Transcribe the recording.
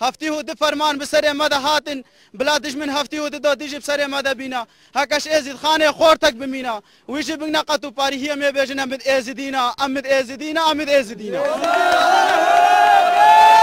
هفتی هود فرمان بسر مد هاتن بلا دشمن هفتی هود دو دیج بسر مد بینا هکش ازید خانه خور تک بمینا ویش بگنا قطو پاری هی می بیجن امد ازیدینا امد ازیدینا امد ازیدینا